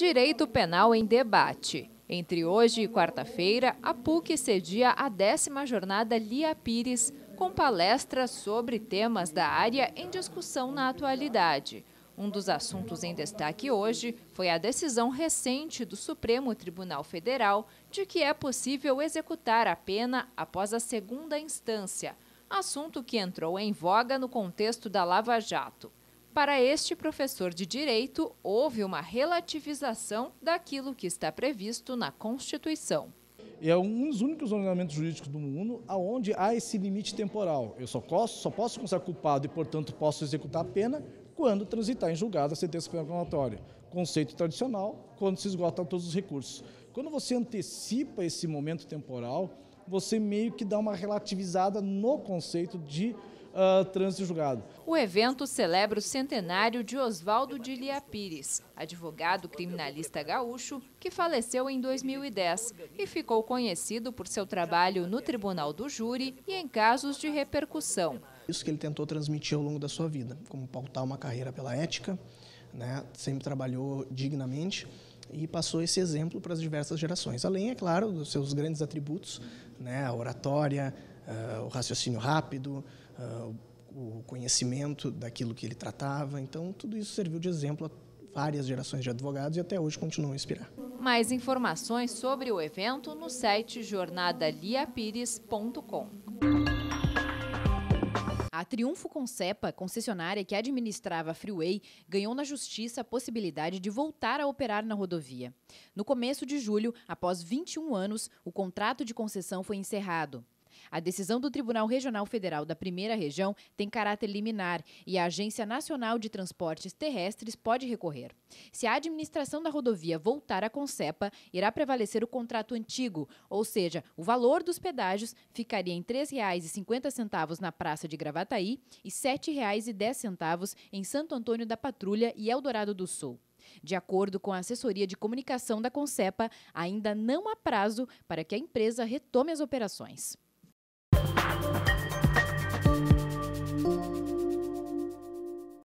Direito Penal em Debate. Entre hoje e quarta-feira, a PUC cedia a décima jornada Lia Pires, com palestras sobre temas da área em discussão na atualidade. Um dos assuntos em destaque hoje foi a decisão recente do Supremo Tribunal Federal de que é possível executar a pena após a segunda instância, assunto que entrou em voga no contexto da Lava Jato. Para este professor de direito, houve uma relativização daquilo que está previsto na Constituição. É um dos únicos ordenamentos jurídicos do mundo aonde há esse limite temporal. Eu só posso, só posso considerar culpado e, portanto, posso executar a pena quando transitar em julgado a sentença condenatória. Conceito tradicional, quando se esgotam todos os recursos. Quando você antecipa esse momento temporal, você meio que dá uma relativizada no conceito de uh, trânsito julgado. O evento celebra o centenário de Oswaldo de Lia Pires, advogado criminalista gaúcho que faleceu em 2010 e ficou conhecido por seu trabalho no Tribunal do Júri e em casos de repercussão. Isso que ele tentou transmitir ao longo da sua vida, como pautar uma carreira pela ética, né, sempre trabalhou dignamente e passou esse exemplo para as diversas gerações. Além, é claro, dos seus grandes atributos, né, a oratória, uh, o raciocínio rápido, uh, o conhecimento daquilo que ele tratava. Então, tudo isso serviu de exemplo a várias gerações de advogados e até hoje continuam a inspirar. Mais informações sobre o evento no site jornadaliapires.com. A Triunfo Concepa, concessionária que administrava a Freeway, ganhou na justiça a possibilidade de voltar a operar na rodovia. No começo de julho, após 21 anos, o contrato de concessão foi encerrado. A decisão do Tribunal Regional Federal da Primeira Região tem caráter liminar e a Agência Nacional de Transportes Terrestres pode recorrer. Se a administração da rodovia voltar à Concepa, irá prevalecer o contrato antigo, ou seja, o valor dos pedágios ficaria em R$ 3,50 na Praça de Gravataí e R$ 7,10 em Santo Antônio da Patrulha e Eldorado do Sul. De acordo com a assessoria de comunicação da Concepa, ainda não há prazo para que a empresa retome as operações.